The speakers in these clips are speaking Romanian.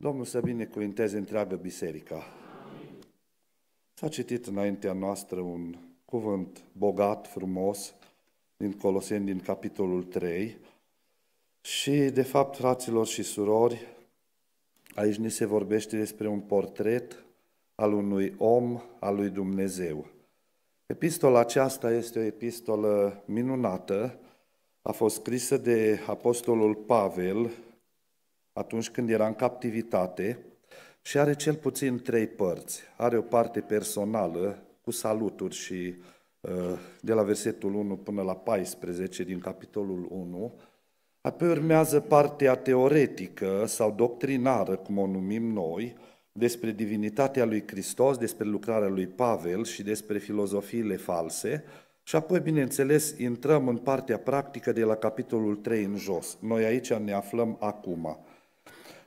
Domnul să binecuvinteze întreagă biserica. S-a citit înaintea noastră un cuvânt bogat, frumos, din Coloseni, din capitolul 3. Și, de fapt, fraților și surori, aici ni se vorbește despre un portret al unui om, al lui Dumnezeu. Epistola aceasta este o epistolă minunată, a fost scrisă de Apostolul Pavel, atunci când era în captivitate și are cel puțin trei părți. Are o parte personală cu saluturi și uh, de la versetul 1 până la 14 din capitolul 1, apoi urmează partea teoretică sau doctrinară, cum o numim noi, despre divinitatea lui Hristos, despre lucrarea lui Pavel și despre filozofiile false, și apoi, bineînțeles, intrăm în partea practică de la capitolul 3 în jos. Noi aici ne aflăm acum.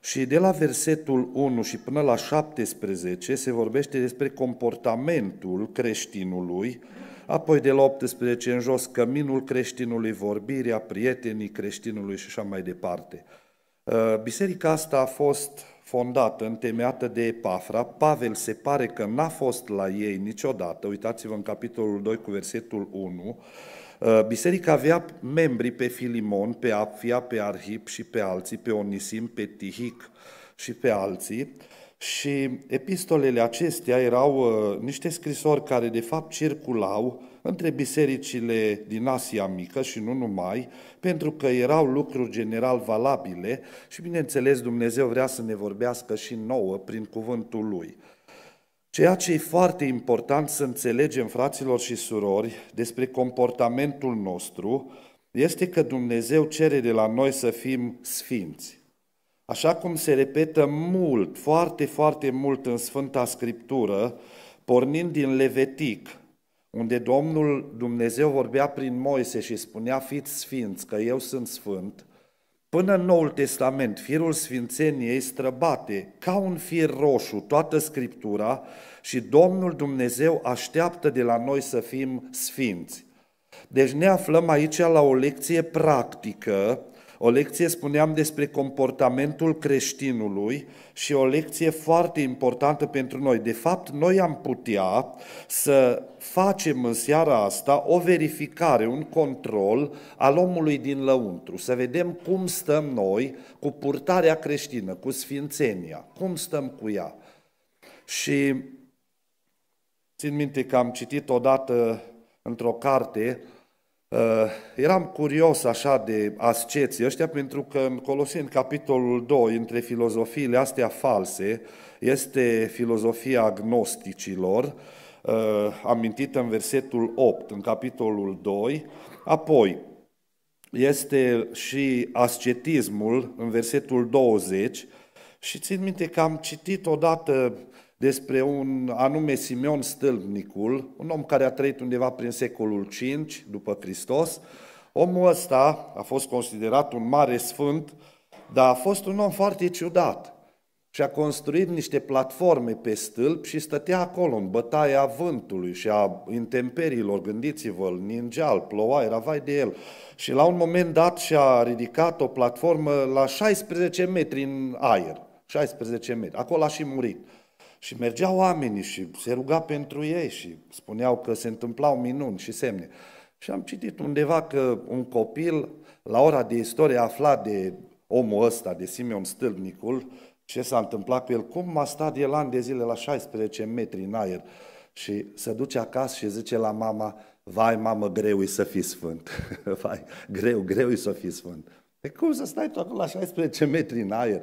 Și de la versetul 1 și până la 17 se vorbește despre comportamentul creștinului, apoi de la 18 în jos căminul creștinului, vorbirea, prietenii creștinului și așa mai departe. Uh, biserica asta a fost fondată, întemeiată de Epafra. Pavel se pare că n-a fost la ei niciodată, uitați-vă în capitolul 2 cu versetul 1, Uh, biserica avea membri pe Filimon, pe Apfia, pe Arhip și pe alții, pe Onisim, pe Tihic și pe alții, și epistolele acestea erau uh, niște scrisori care de fapt circulau între bisericile din Asia Mică și nu numai, pentru că erau lucruri general valabile și bineînțeles Dumnezeu vrea să ne vorbească și nouă prin cuvântul Lui. Ceea ce e foarte important să înțelegem, fraților și surori, despre comportamentul nostru, este că Dumnezeu cere de la noi să fim sfinți. Așa cum se repetă mult, foarte, foarte mult în Sfânta Scriptură, pornind din Levitic, unde Domnul Dumnezeu vorbea prin Moise și spunea, fiți sfinți, că eu sunt sfânt, Până în Noul Testament, firul sfințeniei străbate ca un fir roșu toată Scriptura și Domnul Dumnezeu așteaptă de la noi să fim sfinți. Deci ne aflăm aici la o lecție practică o lecție spuneam despre comportamentul creștinului și o lecție foarte importantă pentru noi. De fapt, noi am putea să facem în seara asta o verificare, un control al omului din lăuntru, să vedem cum stăm noi cu purtarea creștină, cu sfințenia, cum stăm cu ea. Și țin minte că am citit odată într-o carte Eh, eram curios așa de asceții ăștia, pentru că în Coloseni, capitolul 2, între filozofiile astea false, este filozofia agnosticilor, eh, amintită în versetul 8, în capitolul 2, apoi este și ascetismul în versetul 20 și țin minte că am citit odată despre un anume Simeon Stâlpnicul, un om care a trăit undeva prin secolul V după Hristos. Omul ăsta a fost considerat un mare sfânt, dar a fost un om foarte ciudat și a construit niște platforme pe stâlp și stătea acolo în bătaia vântului și a intemperiilor, gândiți-vă, ningeal, ploua, era vai de el. Și la un moment dat și-a ridicat o platformă la 16 metri în aer, 16 metri, acolo a și murit. Și mergeau oamenii și se ruga pentru ei și spuneau că se întâmplau minuni și semne. Și am citit undeva că un copil, la ora de istorie, afla de omul ăsta, de Simeon Stâlpnicul, ce s-a întâmplat cu el, cum a stat el ani de zile la 16 metri în aer și se duce acasă și zice la mama, vai mamă, greu e să fii sfânt, vai, greu, greu e să fii sfânt. Pe păi cum să stai tu acolo la 16 metri în aer?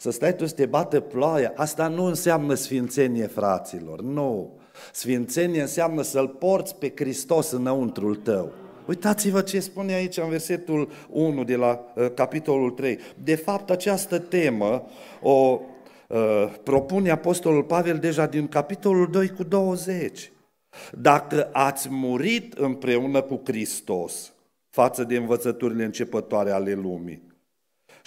să stai tu să te bată ploaia, asta nu înseamnă sfințenie, fraților, nu. Sfințenie înseamnă să-L porți pe Hristos înăuntrul tău. Uitați-vă ce spune aici în versetul 1 de la uh, capitolul 3. De fapt, această temă o uh, propune Apostolul Pavel deja din capitolul 2 cu 20. Dacă ați murit împreună cu Hristos față de învățăturile începătoare ale lumii,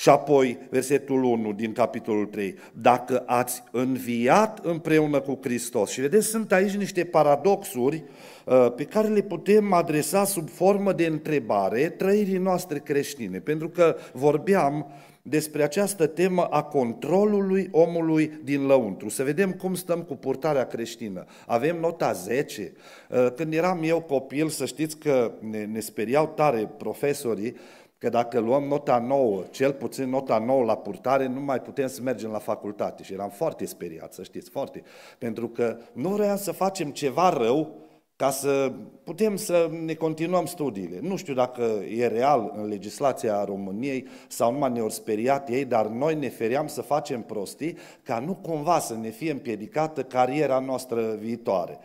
și apoi, versetul 1 din capitolul 3, dacă ați înviat împreună cu Hristos. Și vedeți, sunt aici niște paradoxuri uh, pe care le putem adresa sub formă de întrebare trăirii noastre creștine, pentru că vorbeam despre această temă a controlului omului din lăuntru. Să vedem cum stăm cu purtarea creștină. Avem nota 10. Uh, când eram eu copil, să știți că ne, ne speriau tare profesorii Că dacă luăm nota nouă, cel puțin nota nouă la purtare, nu mai putem să mergem la facultate. Și eram foarte speriat, să știți, foarte. Pentru că nu vreau să facem ceva rău ca să putem să ne continuăm studiile. Nu știu dacă e real în legislația României sau numai ne-au speriat ei, dar noi ne feriam să facem prostii ca nu cumva să ne fie împiedicată cariera noastră viitoare.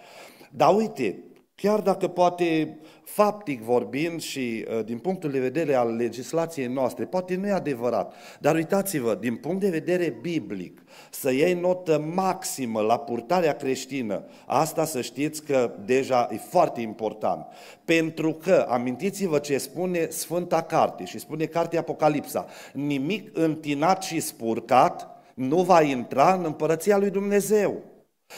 Dar uite, Chiar dacă poate faptic vorbind și uh, din punctul de vedere al legislației noastre, poate nu e adevărat, dar uitați-vă, din punct de vedere biblic, să iei notă maximă la purtarea creștină, asta să știți că deja e foarte important. Pentru că, amintiți-vă ce spune Sfânta Carte și spune Cartea Apocalipsa, nimic întinat și spurcat nu va intra în împărăția lui Dumnezeu.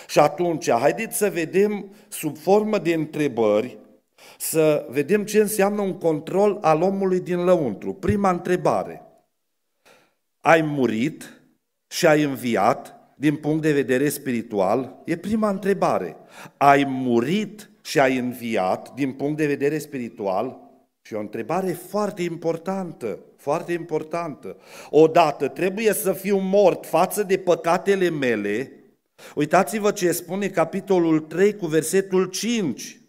Și atunci, haideți să vedem sub formă de întrebări, să vedem ce înseamnă un control al omului din lăuntru. Prima întrebare. Ai murit și ai înviat din punct de vedere spiritual? E prima întrebare. Ai murit și ai înviat din punct de vedere spiritual? Și o întrebare foarte importantă, foarte importantă. Odată trebuie să fiu mort față de păcatele mele, Uitați-vă ce spune capitolul 3 cu versetul 5.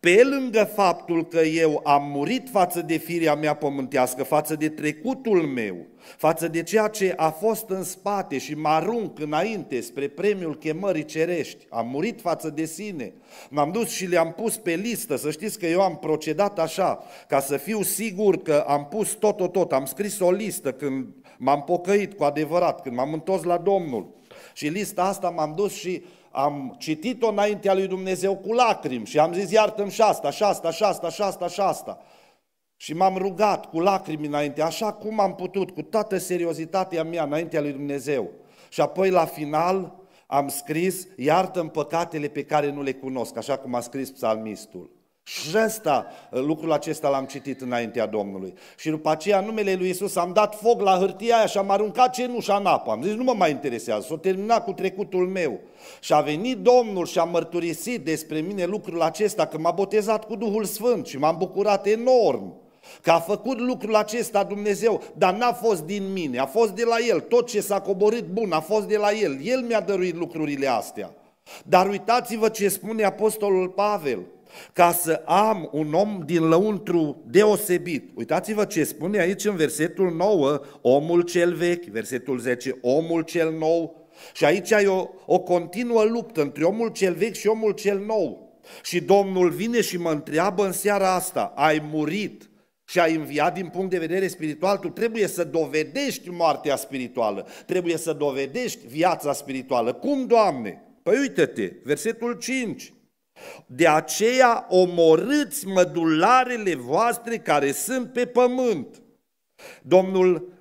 Pe lângă faptul că eu am murit față de firea mea pământească, față de trecutul meu, față de ceea ce a fost în spate și mă arunc înainte spre premiul chemării cerești, am murit față de sine, m-am dus și le-am pus pe listă, să știți că eu am procedat așa, ca să fiu sigur că am pus tot, tot, tot, am scris o listă când m-am pocăit cu adevărat, când m-am întors la Domnul, și lista asta m-am dus și am citit-o înaintea lui Dumnezeu cu lacrimi și am zis, iartă-mi și asta, și asta, și asta, și asta, și asta. Și m-am rugat cu lacrimi înainte, așa cum am putut, cu toată seriozitatea mea înaintea lui Dumnezeu. Și apoi la final am scris, iartă-mi păcatele pe care nu le cunosc, așa cum a scris psalmistul. Și ăsta, ă, lucrul acesta l-am citit înaintea Domnului. Și după aceea numele lui Isus am dat foc la hârtia aia și am aruncat cenușa în apă. Am zis, nu mă mai interesează, s-o termina cu trecutul meu. Și a venit Domnul și a mărturisit despre mine lucrul acesta, că m-a botezat cu Duhul Sfânt și m-am bucurat enorm. Că a făcut lucrul acesta Dumnezeu, dar n-a fost din mine, a fost de la El. Tot ce s-a coborât bun a fost de la El. El mi-a dăruit lucrurile astea. Dar uitați-vă ce spune Apostolul Pavel – ca să am un om din lăuntru deosebit. Uitați-vă ce spune aici în versetul 9, omul cel vechi, versetul 10, omul cel nou. Și aici e o, o continuă luptă între omul cel vechi și omul cel nou. Și Domnul vine și mă întreabă în seara asta, ai murit și ai înviat din punct de vedere spiritual, tu trebuie să dovedești moartea spirituală, trebuie să dovedești viața spirituală. Cum, Doamne? Păi uite-te, versetul 5, de aceea omorâți mădularele voastre care sunt pe pământ. Domnul,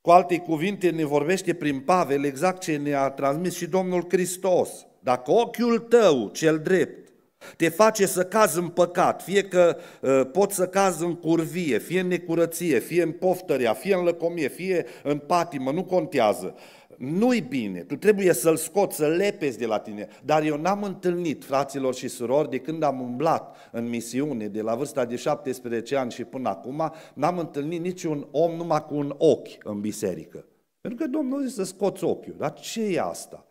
cu alte cuvinte, ne vorbește prin Pavel exact ce ne-a transmis și Domnul Hristos. Dacă ochiul tău, cel drept, te face să cazi în păcat, fie că uh, poți să cazi în curvie, fie în necurăție, fie în poftărea, fie în lăcomie, fie în patimă, nu contează nu-i bine, tu trebuie să-l scoți, să-l lepezi de la tine. Dar eu n-am întâlnit, fraților și surori, de când am umblat în misiune, de la vârsta de 17 ani și până acum, n-am întâlnit niciun om numai cu un ochi în biserică. Pentru că Domnul zice să scoți ochiul. Dar ce e asta?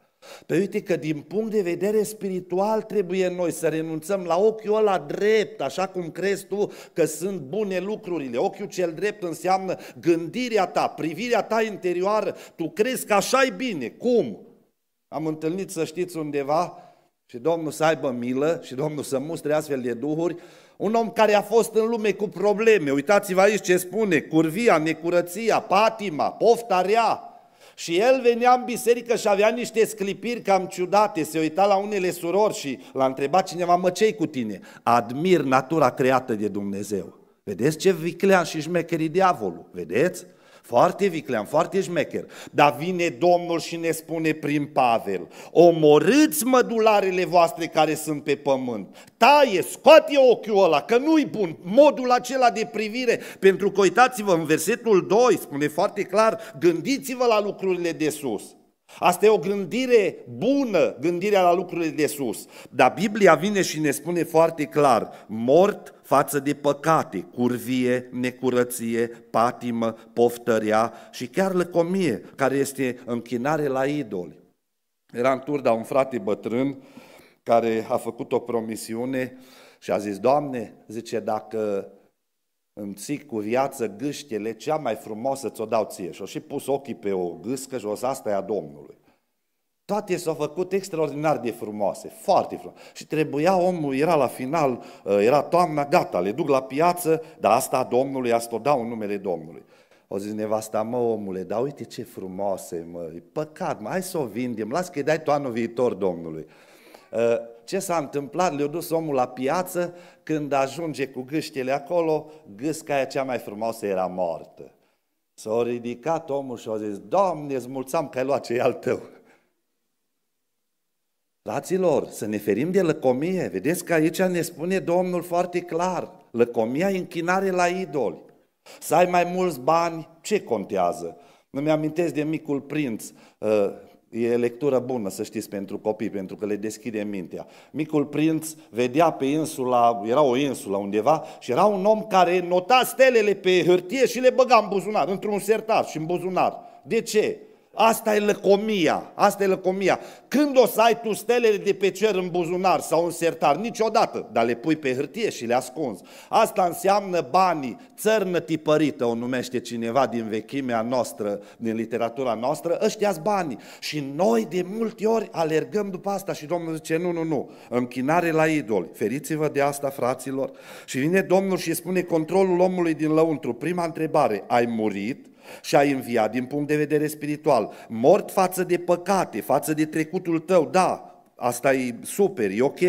Păi uite că din punct de vedere spiritual trebuie noi să renunțăm la ochiul ăla drept, așa cum crezi tu că sunt bune lucrurile. Ochiul cel drept înseamnă gândirea ta, privirea ta interioară. Tu crezi că așa e bine. Cum? Am întâlnit, să știți, undeva și Domnul să aibă milă și Domnul să mustre astfel de duhuri, un om care a fost în lume cu probleme. Uitați-vă aici ce spune, curvia, necurăția, patima, poftarea, și el venea în biserică și avea niște sclipiri cam ciudate, se uita la unele surori și l-a întrebat cineva, mă, ce cu tine? Admir natura creată de Dumnezeu. Vedeți ce viclean și șmecherii diavolul, vedeți? Foarte viclean, foarte șmecher. Dar vine Domnul și ne spune prin Pavel, omorâți mădularele voastre care sunt pe pământ. Taie, scoate ochiul ăla, că nu-i bun modul acela de privire. Pentru că uitați-vă, în versetul 2 spune foarte clar, gândiți-vă la lucrurile de sus. Asta e o gândire bună, gândirea la lucrurile de sus. Dar Biblia vine și ne spune foarte clar, mort față de păcate, curvie, necurăție, patimă, poftăria și chiar lăcomie, care este închinare la idoli. Era în Turda un frate bătrân care a făcut o promisiune și a zis, Doamne, zice, dacă îmi ții cu viață gâștele, cea mai frumoasă ți-o dau ție. Și-o și pus ochii pe o gâscă și o zis, asta e a Domnului. Toate s-au făcut extraordinar de frumoase, foarte frumoase. Și trebuia omul, era la final, uh, era toamna, gata, le duc la piață, dar asta Domnului, asta o dau în numele Domnului. O zis nevasta, mă omule, dar uite ce frumoase, mă, e păcat, mă, hai să o vindem, las că-i dai tu anul viitor Domnului. Uh, ce s-a întâmplat? Le-a dus omul la piață, când ajunge cu gâștele acolo, gâsca aia cea mai frumoasă era moartă. S-a ridicat omul și a zis, Doamne, îți mulțam că ai luat ce e al tău. Fraților, să ne ferim de lăcomie. Vedeți că aici ne spune Domnul foarte clar. Lăcomia e închinare la idoli. Să ai mai mulți bani, ce contează? Nu mi-amintesc de micul prinț, uh, e lectură bună, să știți, pentru copii, pentru că le deschide mintea. Micul prinț vedea pe insula, era o insulă undeva, și era un om care nota stelele pe hârtie și le băga în buzunar, într-un sertar și în buzunar. De ce? Asta e lăcomia, asta e lăcomia. Când o să ai tu stelele de pe cer în buzunar sau în sertar? Niciodată, dar le pui pe hârtie și le ascunzi. Asta înseamnă banii, țărnă tipărită o numește cineva din vechimea noastră, din literatura noastră, ăștia banii. Și noi de multe ori alergăm după asta și Domnul zice, nu, nu, nu, închinare la idol, feriți-vă de asta, fraților. Și vine Domnul și spune controlul omului din lăuntru. Prima întrebare, ai murit? și ai înviat din punct de vedere spiritual, mort față de păcate, față de trecutul tău, da, Asta e super, e ok.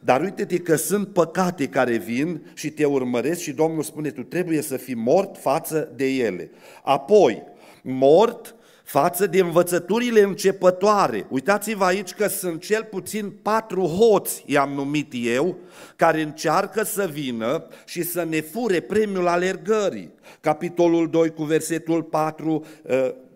Dar uite-te că sunt păcate care vin și te urmăresc și Domnul spune, tu trebuie să fii mort față de ele. Apoi, mort față de învățăturile începătoare. Uitați-vă aici că sunt cel puțin patru hoți, i-am numit eu, care încearcă să vină și să ne fure premiul alergării. Capitolul 2 cu versetul 4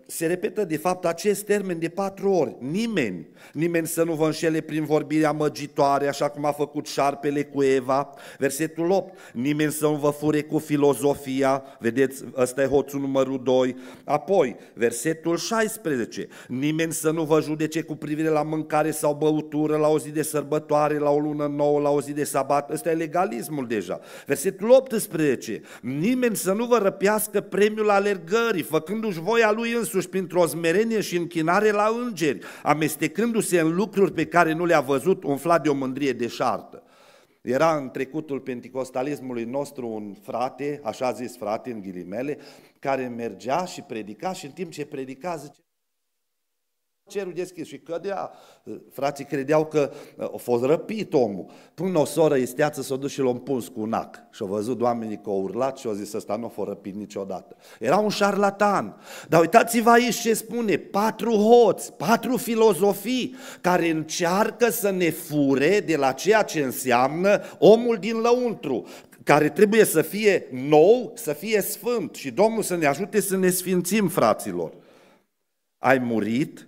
se repetă de fapt acest termen de patru ori. Nimeni, nimeni să nu vă înșele prin vorbirea măgitoare, așa cum a făcut șarpele cu Eva. Versetul 8, nimeni să nu vă fure cu filozofia, vedeți, ăsta e hoțul numărul 2. Apoi, versetul 16, nimeni să nu vă judece cu privire la mâncare sau băutură, la o zi de sărbătoare, la o lună nouă, la o zi de sabat. Ăsta e legalismul deja. Versetul 18, nimeni să nu vă răpească premiul alergării, făcându-și voia lui însuși însuși printr-o smerenie și închinare la îngeri, amestecându-se în lucruri pe care nu le-a văzut, umflat de o mândrie deșartă. Era în trecutul pentecostalismului nostru un frate, așa zis frate în ghilimele, care mergea și predica și în timp ce predica zice, cerul deschis și cădea. Uh, frații credeau că uh, a fost răpit omul. Până o soră isteață s-a dus și l-a împuns cu un ac. Și au văzut oamenii că au urlat și au zis, ăsta nu a fost răpit niciodată. Era un șarlatan. Dar uitați-vă aici ce spune, patru hoți, patru filozofii care încearcă să ne fure de la ceea ce înseamnă omul din lăuntru, care trebuie să fie nou, să fie sfânt și Domnul să ne ajute să ne sfințim, fraților. Ai murit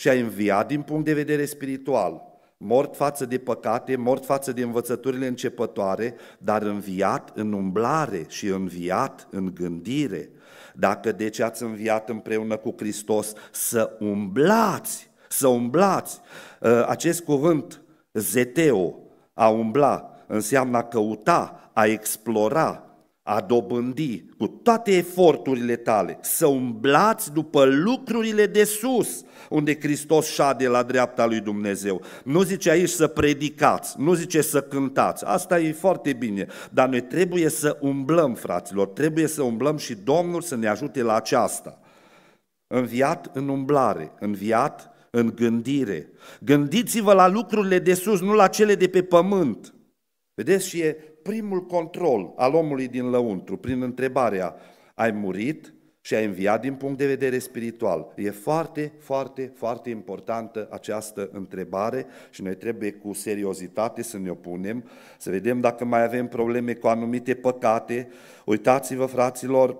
și a înviat din punct de vedere spiritual, mort față de păcate, mort față de învățăturile începătoare, dar înviat în umblare și înviat în gândire. Dacă deci ați înviat împreună cu Hristos, să umblați, să umblați. Uh, acest cuvânt, zeteo, a umbla, înseamnă a căuta, a explora, a dobândi cu toate eforturile tale, să umblați după lucrurile de sus, unde Hristos șade la dreapta lui Dumnezeu. Nu zice aici să predicați, nu zice să cântați, asta e foarte bine, dar noi trebuie să umblăm, fraților, trebuie să umblăm și Domnul să ne ajute la aceasta. Înviat în umblare, înviat în gândire. Gândiți-vă la lucrurile de sus, nu la cele de pe pământ. Vedeți și e primul control al omului din lăuntru, prin întrebarea, ai murit și ai înviat din punct de vedere spiritual? E foarte, foarte, foarte importantă această întrebare și noi trebuie cu seriozitate să ne opunem, să vedem dacă mai avem probleme cu anumite păcate. Uitați-vă, fraților,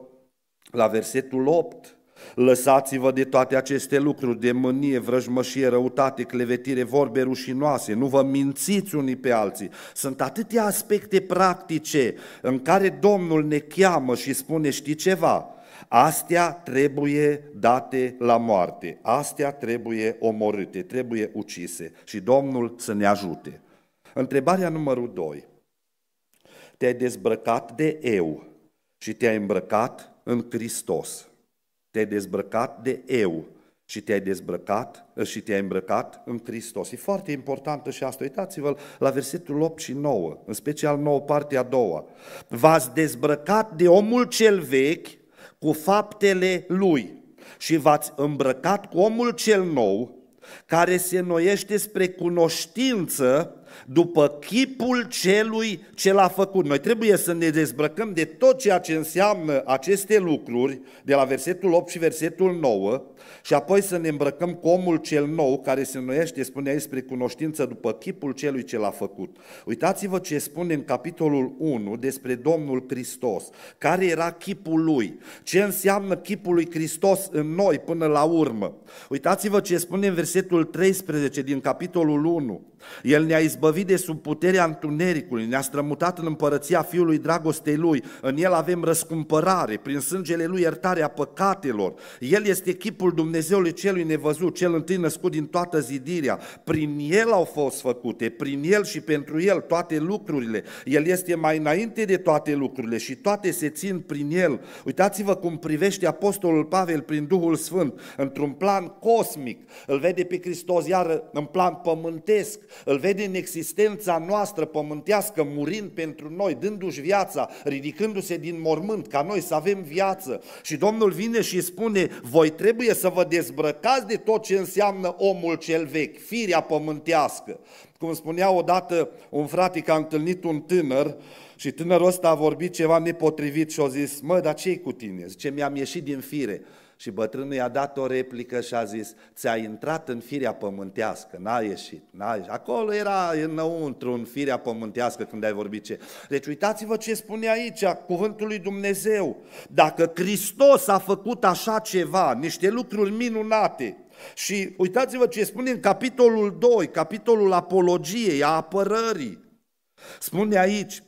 la versetul 8, Lăsați-vă de toate aceste lucruri, de mânie, vrăjmășie, răutate, clevetire, vorbe rușinoase, nu vă mințiți unii pe alții. Sunt atâtea aspecte practice în care Domnul ne cheamă și spune, știi ceva, astea trebuie date la moarte, astea trebuie omorâte, trebuie ucise și Domnul să ne ajute. Întrebarea numărul 2. Te-ai dezbrăcat de eu și te-ai îmbrăcat în Hristos. Te-ai dezbrăcat de eu și te-ai dezbrăcat eh, și te-ai îmbrăcat în Hristos. E foarte importantă și asta. Uitați-vă la versetul 8 și 9, în special 9, partea a doua. V-ați dezbrăcat de omul cel vechi cu faptele lui și v-ați îmbrăcat cu omul cel nou, care se noiește spre cunoștință după chipul celui ce l-a făcut. Noi trebuie să ne dezbrăcăm de tot ceea ce înseamnă aceste lucruri, de la versetul 8 și versetul 9, și apoi să ne îmbrăcăm cu omul cel nou, care se înnoiește, spune aici, spre cunoștință după chipul celui ce l-a făcut. Uitați-vă ce spune în capitolul 1 despre Domnul Hristos, care era chipul lui, ce înseamnă chipul lui Hristos în noi până la urmă. Uitați-vă ce spune în versetul 13 din capitolul 1. El ne-a izbăvit de sub puterea întunericului, ne-a strămutat în împărăția Fiului dragostei Lui, în El avem răscumpărare, prin sângele Lui iertarea păcatelor. El este chipul Dumnezeului celui nevăzut, cel întâi născut din toată zidirea. Prin El au fost făcute, prin El și pentru El toate lucrurile. El este mai înainte de toate lucrurile și toate se țin prin El. Uitați-vă cum privește Apostolul Pavel prin Duhul Sfânt, într-un plan cosmic. Îl vede pe Hristos iară în plan pământesc, îl vede în existența noastră pământească, murind pentru noi, dându-și viața, ridicându-se din mormânt, ca noi să avem viață. Și Domnul vine și spune, voi trebuie să vă dezbrăcați de tot ce înseamnă omul cel vechi, firea pământească. Cum spunea odată un frate că a întâlnit un tânăr și tânărul ăsta a vorbit ceva nepotrivit și a zis, mă, dar ce cu tine? Zice, mi-am ieșit din fire. Și bătrânul i-a dat o replică și a zis, ți-a intrat în firea pământească, n-a ieșit, n-a ieșit. Acolo era înăuntru, în firea pământească, când ai vorbit ce. Deci uitați-vă ce spune aici, cuvântul lui Dumnezeu. Dacă Hristos a făcut așa ceva, niște lucruri minunate, și uitați-vă ce spune în capitolul 2, capitolul apologiei, a apărării. Spune aici,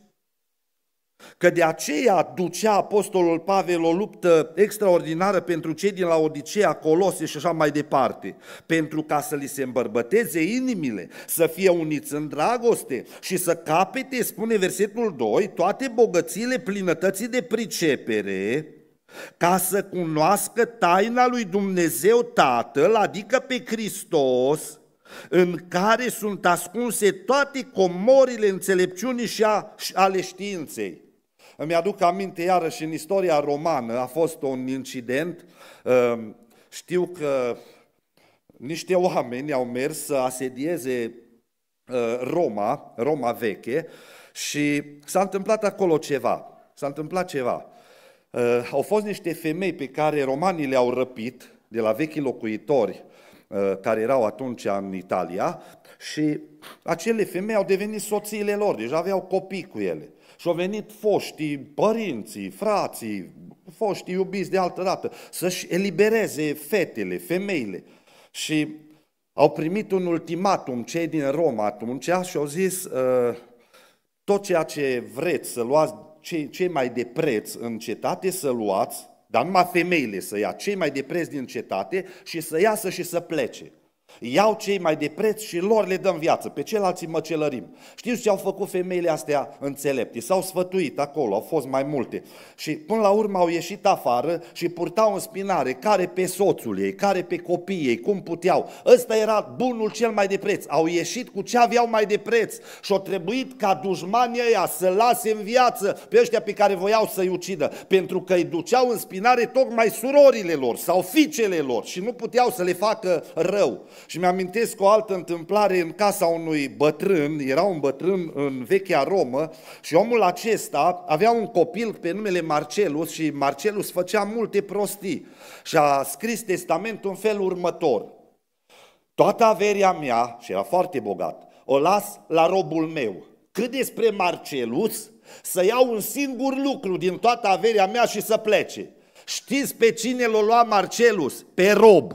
Că de aceea ducea apostolul Pavel o luptă extraordinară pentru cei din la Odiseea, Colose și așa mai departe, pentru ca să li se îmbărbăteze inimile, să fie uniți în dragoste și să capete, spune versetul 2, toate bogățiile plinătății de pricepere, ca să cunoască taina lui Dumnezeu Tatăl, adică pe Hristos, în care sunt ascunse toate comorile înțelepciunii și ale științei. Îmi aduc aminte iarăși în istoria romană a fost un incident. Um, știu că niște oameni au mers să asedieze uh, Roma, Roma veche, și s-a întâmplat acolo ceva. S-a întâmplat ceva. Uh, au fost niște femei pe care romanii le-au răpit de la vechi locuitori uh, care erau atunci în Italia și acele femei au devenit soțiile lor, deja aveau copii cu ele. Și au venit foștii, părinții, frații, foștii iubiți de altă dată, să-și elibereze fetele, femeile. Și au primit un ultimatum cei din Roma atunci și au zis ă, tot ceea ce vreți să luați, cei mai de preț în cetate să luați, dar numai femeile să ia cei mai de preț din cetate și să iasă și să plece. Iau cei mai de preț și lor le dăm viață, pe ceilalți măcelărim. Știți ce au făcut femeile astea înțelepte? S-au sfătuit acolo, au fost mai multe. Și până la urmă au ieșit afară și purtau în spinare care pe soțul ei, care pe copiii ei, cum puteau. Ăsta era bunul cel mai de preț. Au ieșit cu ce aveau mai de preț și au trebuit ca dușmanii ăia să lase în viață pe ăștia pe care voiau să-i ucidă, pentru că îi duceau în spinare tocmai surorile lor sau fiicele lor și nu puteau să le facă rău. Și mi-amintesc o altă întâmplare în casa unui bătrân, era un bătrân în vechea Romă și omul acesta avea un copil pe numele Marcelus și Marcelus făcea multe prostii și a scris testamentul în felul următor. Toată averia mea, și era foarte bogat, o las la robul meu. Cât despre Marcelus, să iau un singur lucru din toată averia mea și să plece. Știți pe cine l-a luat Marcelus? Pe rob.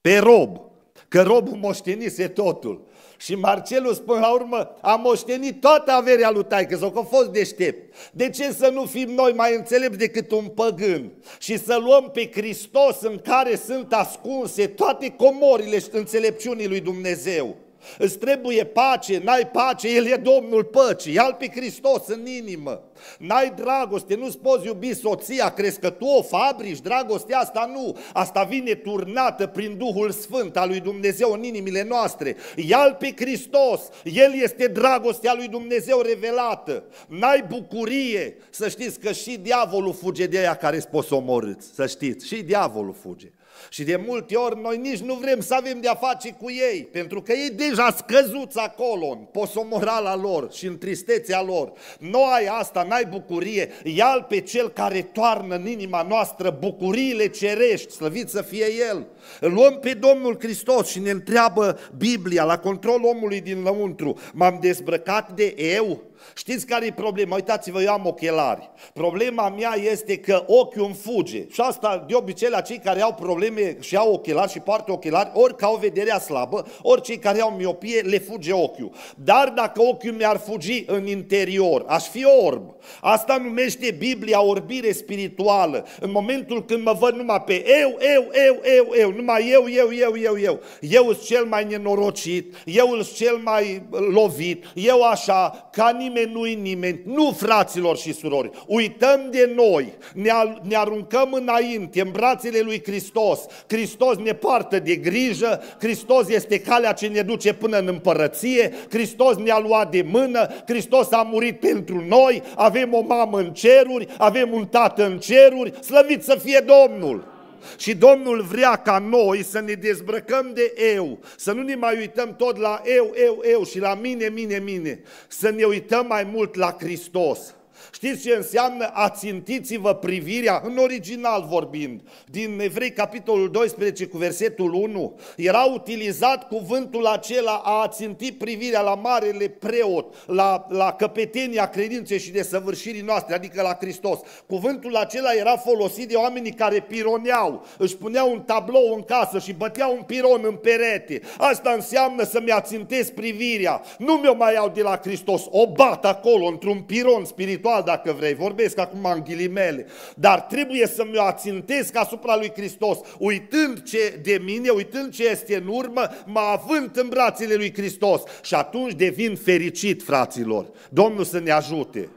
Pe rob că robul moștenise totul. Și Marcelus, până la urmă, a moștenit toată averea lui taică sau că a fost deștept. De ce să nu fim noi mai înțelepți decât un păgân și să luăm pe Hristos în care sunt ascunse toate comorile și înțelepciunii lui Dumnezeu? Îți trebuie pace, n-ai pace, El e Domnul păcii, al pe Hristos în inimă. N-ai dragoste, nu-ți poți iubi soția, crezi că tu o fabrici, dragostea asta nu. Asta vine turnată prin Duhul Sfânt al lui Dumnezeu în inimile noastre. Ia-L pe Hristos, El este dragostea lui Dumnezeu revelată. N-ai bucurie, să știți că și diavolul fuge de aia care îți poți omorâți, să știți, și diavolul fuge. Și de multe ori noi nici nu vrem să avem de-a face cu ei, pentru că ei deja scăzuți acolo, în posomorala lor și în tristețea lor. Nu ai asta, n-ai bucurie, ia pe cel care toarnă în inima noastră bucuriile cerești, slăvit să fie El. Îl luăm pe Domnul Hristos și ne întreabă Biblia, la control omului din lăuntru, m-am dezbrăcat de eu? Știți care e problema? Uitați-vă, eu am ochelari. Problema mea este că ochiul îmi fuge. Și asta de obicei la cei care au probleme și au ochelari și poartă ochelari, ori că au vederea slabă, ori cei care au miopie, le fuge ochiul. Dar dacă ochiul mi-ar fugi în interior, aș fi orb. Asta numește Biblia orbire spirituală. În momentul când mă văd numai pe eu, eu, eu, eu, eu, numai eu, eu, eu, eu, eu. Eu sunt cel mai nenorocit, eu sunt cel mai lovit, eu așa, ca nimeni nu nu-i nimeni. Nu, fraților și surori, uităm de noi, ne, al, ne aruncăm înainte, în brațele lui Hristos. Hristos ne poartă de grijă, Hristos este calea ce ne duce până în împărăție, Hristos ne-a luat de mână, Hristos a murit pentru noi, avem o mamă în ceruri, avem un tată în ceruri, slăvit să fie Domnul! Și Domnul vrea ca noi să ne dezbrăcăm de eu, să nu ne mai uităm tot la eu, eu, eu și la mine, mine, mine, să ne uităm mai mult la Hristos. Știți ce înseamnă? Ațintiți-vă privirea, în original vorbind, din Evrei capitolul 12 cu versetul 1. Era utilizat cuvântul acela a aținti privirea la marele preot, la, la căpetenia credinței și desăvârșirii noastre, adică la Hristos. Cuvântul acela era folosit de oamenii care pironeau, își puneau un tablou în casă și băteau un piron în perete. Asta înseamnă să-mi ațintesc privirea. Nu mi-o mai iau de la Hristos, o bat acolo, într-un piron spiritual spiritual, dacă vrei, vorbesc acum în ghilimele, dar trebuie să mă ațintesc asupra lui Hristos, uitând ce de mine, uitând ce este în urmă, mă având în brațele lui Hristos și atunci devin fericit, fraților. Domnul să ne ajute!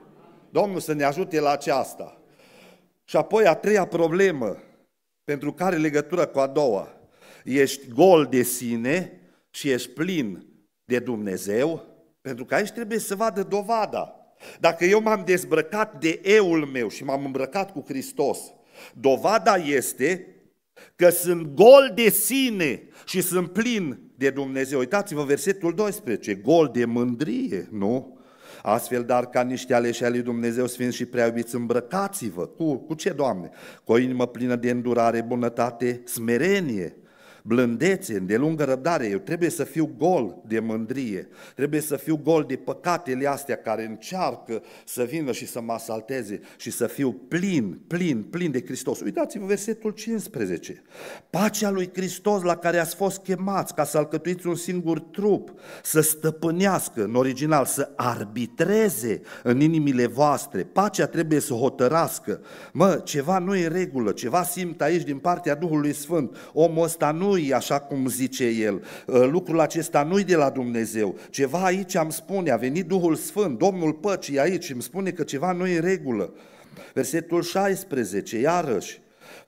Domnul să ne ajute la aceasta! Și apoi a treia problemă, pentru care legătură cu a doua, ești gol de sine și ești plin de Dumnezeu, pentru că aici trebuie să vadă dovada. Dacă eu m-am dezbrăcat de eul meu și m-am îmbrăcat cu Hristos, dovada este că sunt gol de sine și sunt plin de Dumnezeu. Uitați-vă versetul 12, gol de mândrie, nu? Astfel, dar ca niște aleși ale Dumnezeu Sfinți și prea iubiți, îmbrăcați-vă. Cu, cu ce, Doamne? Cu o inimă plină de îndurare, bunătate, smerenie, blândețe, îndelungă răbdare, eu trebuie să fiu gol de mândrie, trebuie să fiu gol de păcatele astea care încearcă să vină și să mă asalteze și să fiu plin, plin, plin de Hristos. Uitați-vă versetul 15. Pacea lui Hristos la care ați fost chemați ca să alcătuiți un singur trup, să stăpânească, în original, să arbitreze în inimile voastre. Pacea trebuie să hotărască. Mă, ceva nu e în regulă, ceva simt aici din partea Duhului Sfânt. Omul ăsta nu nu-i așa cum zice el, ă, lucrul acesta nu-i de la Dumnezeu, ceva aici am spune, a venit Duhul Sfânt, Domnul Păcii aici îmi spune că ceva nu e în regulă. Versetul 16, iarăși,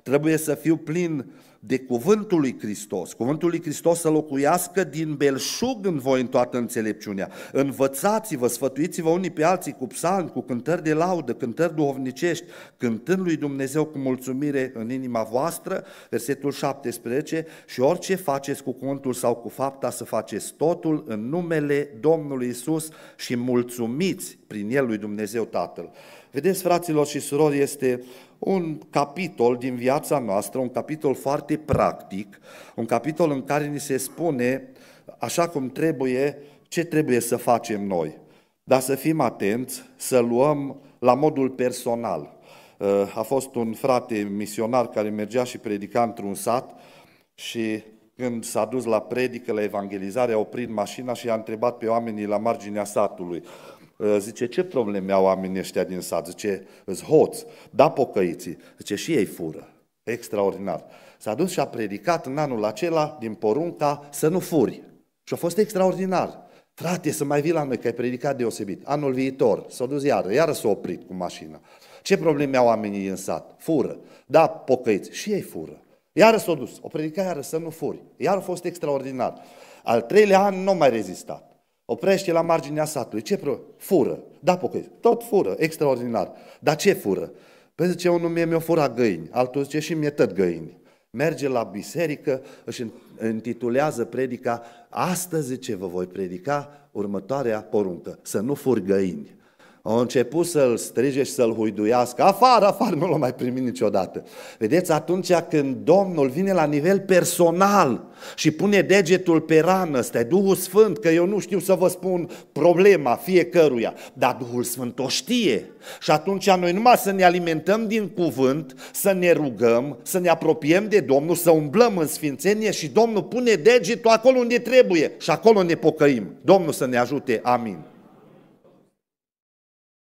trebuie să fiu plin de cuvântul lui Hristos, cuvântul lui Hristos să locuiască din belșug în voi în toată înțelepciunea. Învățați-vă, sfătuiți-vă unii pe alții cu psalmi, cu cântări de laudă, cântări duhovnicești, cântând lui Dumnezeu cu mulțumire în inima voastră, versetul 17, și orice faceți cu cuvântul sau cu fapta, să faceți totul în numele Domnului Isus și mulțumiți prin El lui Dumnezeu Tatăl. Vedeți, fraților și surori, este un capitol din viața noastră, un capitol foarte practic, un capitol în care ni se spune așa cum trebuie, ce trebuie să facem noi. Dar să fim atenți, să luăm la modul personal. Uh, a fost un frate misionar care mergea și predica într-un sat și când s-a dus la predică, la evangelizare, a oprit mașina și a întrebat pe oamenii la marginea satului. Ă, zice, ce probleme au oamenii ăștia din sat? Zice, îți hoți, da pocăiții. Zice, și ei fură. Extraordinar. S-a dus și a predicat în anul acela din porunca să nu furi. Și a fost extraordinar. Frate, să mai vii la noi, că ai predicat deosebit. Anul viitor s-a dus iară, iară s-a oprit cu mașina. Ce probleme au oamenii în sat? Fură. Da, pocăiți. Și ei fură. Iară s-a dus. O predicat iară să nu furi. Iar a fost extraordinar. Al treilea an nu mai rezistat. Oprește la marginea satului. Ce pro? Fură. Da, pocăiți. Tot fură. Extraordinar. Dar ce fură? Păi zice, unul mie mi-o fura găini, altul zice și mie tot găini. Merge la biserică, își intitulează predica, astăzi ce vă voi predica următoarea poruncă, să nu fur găini. Au început să-l strige și să-l huiduiască. Afară, afară, nu l a mai primit niciodată. Vedeți, atunci când Domnul vine la nivel personal și pune degetul pe rană, este Duhul Sfânt, că eu nu știu să vă spun problema fiecăruia, dar Duhul Sfânt o știe. Și atunci noi numai să ne alimentăm din cuvânt, să ne rugăm, să ne apropiem de Domnul, să umblăm în sfințenie și Domnul pune degetul acolo unde trebuie și acolo ne pocăim. Domnul să ne ajute. Amin.